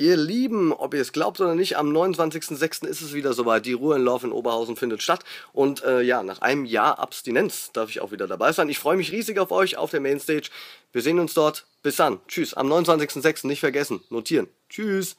Ihr Lieben, ob ihr es glaubt oder nicht, am 29.06. ist es wieder soweit. Die Ruhe in Love in Oberhausen findet statt. Und äh, ja, nach einem Jahr Abstinenz darf ich auch wieder dabei sein. Ich freue mich riesig auf euch auf der Mainstage. Wir sehen uns dort. Bis dann. Tschüss. Am 29.06. nicht vergessen. Notieren. Tschüss.